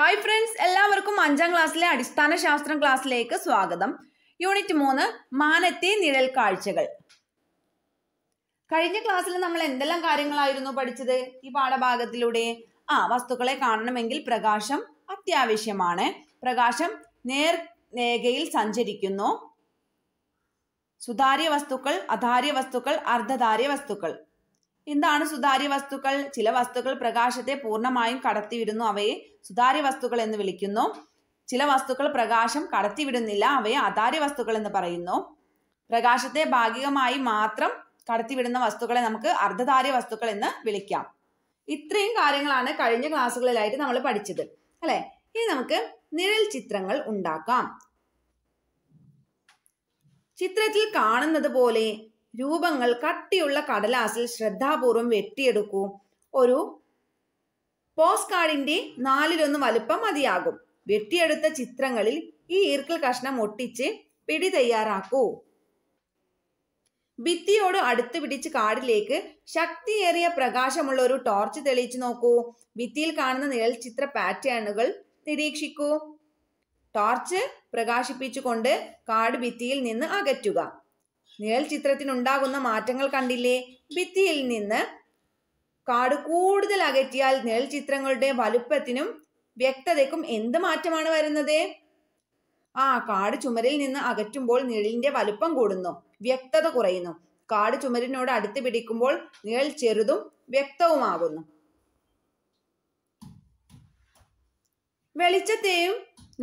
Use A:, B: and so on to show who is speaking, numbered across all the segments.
A: hi friends എല്ലാവർക്കും അഞ്ചാം ക്ലാസ്സിലെ അടിസ്ഥാന ശാസ്ത്രം ക്ലാസ്സിലേക്ക് സ്വാഗതം യൂണിറ്റ് മൂന്ന് മാനത്തെ നിഴൽ കാഴ്ചകൾ കഴിഞ്ഞ ക്ലാസ്സിൽ നമ്മൾ എന്തെല്ലാം കാര്യങ്ങളായിരുന്നു പഠിച്ചത് ഈ പാഠഭാഗത്തിലൂടെ ആ വസ്തുക്കളെ കാണണമെങ്കിൽ പ്രകാശം അത്യാവശ്യമാണ് പ്രകാശം നേർ രേഖയിൽ സഞ്ചരിക്കുന്നു സുതാര്യ വസ്തുക്കൾ അധാര്യ വസ്തുക്കൾ അർദ്ധധാര്യ വസ്തുക്കൾ എന്താണ് സുതാര്യ വസ്തുക്കൾ ചില വസ്തുക്കൾ പ്രകാശത്തെ പൂർണ്ണമായും കടത്തിവിടുന്നു അവയെ സുതാര്യ വസ്തുക്കൾ എന്ന് വിളിക്കുന്നു ചില വസ്തുക്കൾ പ്രകാശം കടത്തിവിടുന്നില്ല അവയെ അതാര്യ വസ്തുക്കൾ എന്ന് പറയുന്നു പ്രകാശത്തെ ഭാഗികമായി മാത്രം കടത്തിവിടുന്ന വസ്തുക്കളെ നമുക്ക് അർദ്ധധാര്യ വസ്തുക്കൾ എന്ന് വിളിക്കാം ഇത്രയും കാര്യങ്ങളാണ് കഴിഞ്ഞ ക്ലാസ്സുകളിലായിട്ട് നമ്മൾ പഠിച്ചത് അല്ലേ ഇനി നമുക്ക് നിഴൽ ചിത്രങ്ങൾ ഉണ്ടാക്കാം ചിത്രത്തിൽ കാണുന്നത് പോലെ രൂപങ്ങൾ കട്ടിയുള്ള കടലാസിൽ ശ്രദ്ധാപൂർവം വെട്ടിയെടുക്കൂ ഒരു പോസ്റ്റ് കാർഡിന്റെ നാലിലൊന്ന് വലുപ്പം മതിയാകും വെട്ടിയെടുത്ത ചിത്രങ്ങളിൽ ഈ ഈർക്കൽ കഷ്ണം ഒട്ടിച്ച് പിടി തയ്യാറാക്കൂ ഭിത്തിയോട് അടുത്ത് പിടിച്ച് കാടിലേക്ക് ശക്തിയേറിയ പ്രകാശമുള്ള ഒരു ടോർച്ച് തെളിയിച്ചു നോക്കൂ ഭിത്തിയിൽ കാണുന്ന നിഴൽ ചിത്ര പാറ്റേണുകൾ നിരീക്ഷിക്കൂ ടോർച്ച് പ്രകാശിപ്പിച്ചുകൊണ്ട് കാട് ഭിത്തിയിൽ നിന്ന് അകറ്റുക നിഴൽ ചിത്രത്തിനുണ്ടാകുന്ന മാറ്റങ്ങൾ കണ്ടില്ലേ ഭിത്തിയിൽ നിന്ന് കാട് കൂടുതൽ അകറ്റിയാൽ നിഴൽ ചിത്രങ്ങളുടെ വലുപ്പത്തിനും വ്യക്തതയ്ക്കും എന്ത് മാറ്റമാണ് വരുന്നത് ആ കാട് ചുമരിൽ നിന്ന് അകറ്റുമ്പോൾ നിഴലിന്റെ വലുപ്പം കൂടുന്നു വ്യക്തത കുറയുന്നു കാട് ചുമരിനോട് അടുത്ത് പിടിക്കുമ്പോൾ നിഴൽ ചെറുതും വ്യക്തവുമാകുന്നു വെളിച്ചത്തെയും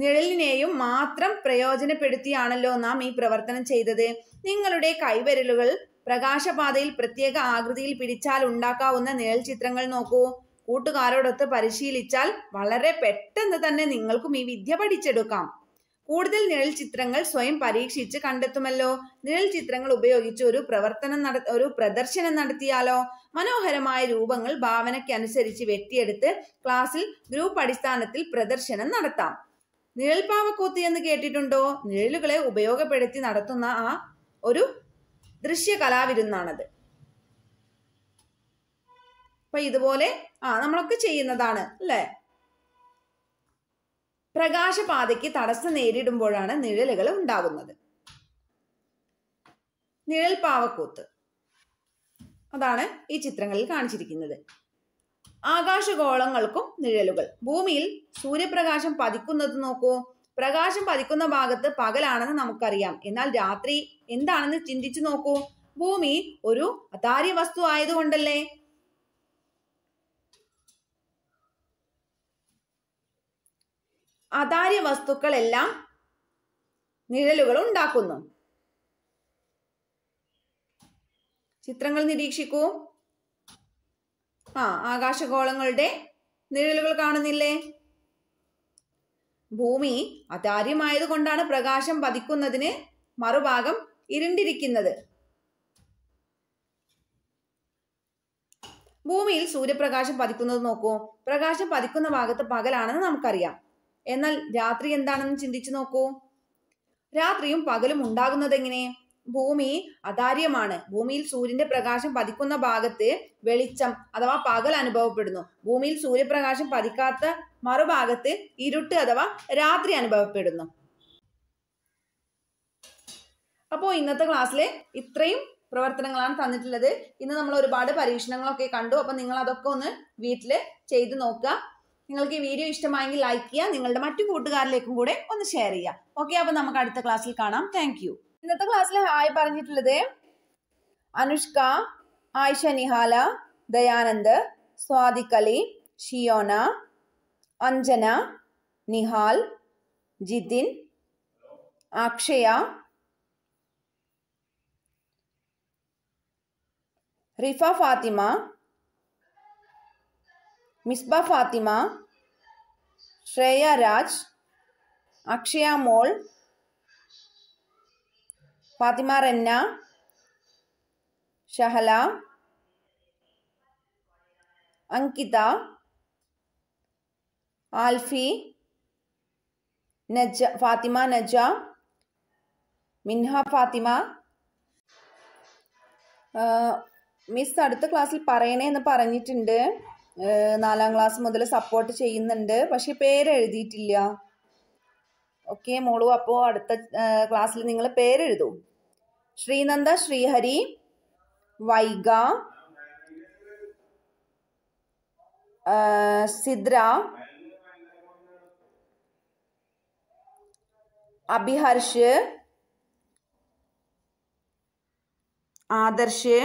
A: നിഴലിനെയും മാത്രം പ്രയോജനപ്പെടുത്തിയാണല്ലോ നാം ഈ പ്രവർത്തനം ചെയ്തത് നിങ്ങളുടെ കൈവരലുകൾ പ്രകാശപാതയിൽ പ്രത്യേക ആകൃതിയിൽ പിടിച്ചാൽ ഉണ്ടാക്കാവുന്ന നിഴൽ ചിത്രങ്ങൾ നോക്കൂ കൂട്ടുകാരോടൊത്ത് പരിശീലിച്ചാൽ വളരെ പെട്ടെന്ന് തന്നെ നിങ്ങൾക്കും ഈ വിദ്യ പഠിച്ചെടുക്കാം കൂടുതൽ നിഴൽ ചിത്രങ്ങൾ സ്വയം പരീക്ഷിച്ച് കണ്ടെത്തുമല്ലോ നിഴൽ ചിത്രങ്ങൾ ഉപയോഗിച്ച് ഒരു പ്രവർത്തനം നട ഒരു പ്രദർശനം നടത്തിയാലോ മനോഹരമായ രൂപങ്ങൾ ഭാവനയ്ക്കനുസരിച്ച് വെട്ടിയെടുത്ത് ക്ലാസ്സിൽ ഗ്രൂപ്പ് അടിസ്ഥാനത്തിൽ പ്രദർശനം നടത്താം നിഴൽപാവക്കൂത്ത് എന്ന് കേട്ടിട്ടുണ്ടോ നിഴലുകളെ ഉപയോഗപ്പെടുത്തി നടത്തുന്ന ആ ഒരു ദൃശ്യ കലാവിരുന്നാണത് അപ്പൊ ഇതുപോലെ ആ നമ്മളൊക്കെ ചെയ്യുന്നതാണ് അല്ലേ പ്രകാശപാതയ്ക്ക് തടസ്സം നേരിടുമ്പോഴാണ് നിഴലുകൾ ഉണ്ടാകുന്നത് നിഴൽ പാവക്കൂത്ത് അതാണ് ഈ ചിത്രങ്ങളിൽ കാണിച്ചിരിക്കുന്നത് ആകാശഗോളങ്ങൾക്കും നിഴലുകൾ ഭൂമിയിൽ സൂര്യപ്രകാശം പതിക്കുന്നത് നോക്കൂ പ്രകാശം പതിക്കുന്ന ഭാഗത്ത് പകലാണെന്ന് നമുക്കറിയാം എന്നാൽ രാത്രി എന്താണെന്ന് ചിന്തിച്ചു നോക്കൂ ഭൂമി ഒരു അതാര്യ വസ്തു ആയതുകൊണ്ടല്ലേ അതാര്യ വസ്തുക്കളെല്ലാം നിഴലുകൾ ഉണ്ടാക്കുന്നു ചിത്രങ്ങൾ നിരീക്ഷിക്കൂ ആ ആകാശഗോളങ്ങളുടെ നിഴലുകൾ കാണുന്നില്ലേ ഭൂമി അതാര്യമായതുകൊണ്ടാണ് പ്രകാശം പതിക്കുന്നതിന് മറുഭാഗം ഇരുണ്ടിരിക്കുന്നത് ഭൂമിയിൽ സൂര്യപ്രകാശം പതിക്കുന്നത് നോക്കൂ പ്രകാശം പതിക്കുന്ന ഭാഗത്ത് പകലാണെന്ന് നമുക്കറിയാം എന്നാൽ രാത്രി എന്താണെന്ന് ചിന്തിച്ചു നോക്കൂ രാത്രിയും പകലും ഉണ്ടാകുന്നതെങ്ങനെ ഭൂമി അതാര്യമാണ് ഭൂമിയിൽ സൂര്യന്റെ പ്രകാശം പതിക്കുന്ന ഭാഗത്ത് വെളിച്ചം അഥവാ പകൽ അനുഭവപ്പെടുന്നു ഭൂമിയിൽ സൂര്യപ്രകാശം പതിക്കാത്ത മറുഭാഗത്ത് ഇരുട്ട് അഥവാ രാത്രി അനുഭവപ്പെടുന്നു അപ്പോൾ ഇന്നത്തെ ക്ലാസ്സിലെ ഇത്രയും പ്രവർത്തനങ്ങളാണ് തന്നിട്ടുള്ളത് ഇന്ന് നമ്മൾ ഒരുപാട് പരീക്ഷണങ്ങളൊക്കെ കണ്ടു അപ്പം നിങ്ങൾ അതൊക്കെ ഒന്ന് വീട്ടിൽ ചെയ്തു നോക്കുക നിങ്ങൾക്ക് ഈ വീഡിയോ ഇഷ്ടമായെങ്കിൽ ലൈക്ക് ചെയ്യുക നിങ്ങളുടെ മറ്റു കൂട്ടുകാരിലേക്കും കൂടെ ഒന്ന് ഷെയർ ചെയ്യുക ഓക്കെ അപ്പോൾ നമുക്ക് അടുത്ത ക്ലാസ്സിൽ കാണാം താങ്ക് ഇന്നത്തെ ക്ലാസ്സിൽ ഹായ് പറഞ്ഞിട്ടുള്ളത് അനുഷ്ക ആയിഷ നിഹാല ദയാനന്ദ് സ്വാദികലി ഷിയോന അഞ്ജന നിഹാൽ ജിതിൻ അക്ഷയ റിഫ ഫാത്തിമ മിസ്ബ ഫാത്തിമ ശ്രേയ രാജ് അക്ഷയ മോൾ ഫാത്തിമ റെന്ന ഷഹല അങ്കിത ആൽഫി നജ ഫാത്തിമ നജ മിൻഹ ഫാത്തിമ മിസ് അടുത്ത ക്ലാസ്സിൽ പറയണേ എന്ന് പറഞ്ഞിട്ടുണ്ട് നാലാം ക്ലാസ് മുതൽ സപ്പോർട്ട് ചെയ്യുന്നുണ്ട് പക്ഷേ പേര് എഴുതിയിട്ടില്ല ഓക്കെ മോളു അപ്പോൾ അടുത്ത ക്ലാസ്സിൽ നിങ്ങൾ പേരെഴുതൂ ശ്രീനന്ദ ശ്രീഹരി വൈഗ സിദ്ര അഭിഹർഷ് ആദർശ്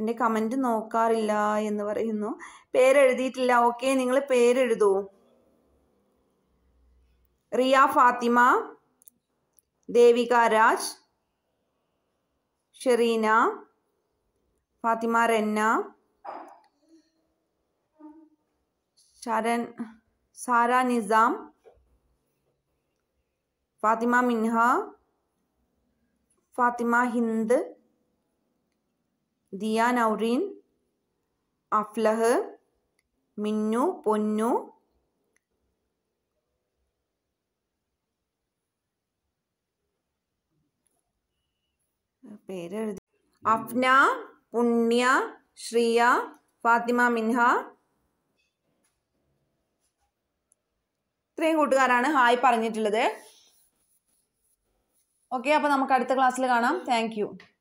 A: എൻ്റെ കമൻറ്റ് നോക്കാറില്ല എന്ന് പറയുന്നു പേരെഴുതിയിട്ടില്ല ഓക്കെ നിങ്ങൾ പേരെഴുതൂ റിയ ഫാത്തിമ ദേവിക രാജ് ഷെറീന ഫാത്തിമ റെന്ന ശരൺ സാര നിസാം ഫാത്തിമ മിൻഹ ഫാത്തിമ ഹിന്ദ് ദിയ നൗറീൻ അഫ്ലഹ് മിന്നു പൊന്നു പേരെഴുതി അഫ്ന പുണ്യ ശ്രീയ ഫാത്തിമ മിൻഹ ഇത്രയും കൂട്ടുകാരാണ് ഹായ് പറഞ്ഞിട്ടുള്ളത് ഓക്കെ അപ്പോൾ നമുക്ക് അടുത്ത ക്ലാസ്സിൽ കാണാം താങ്ക്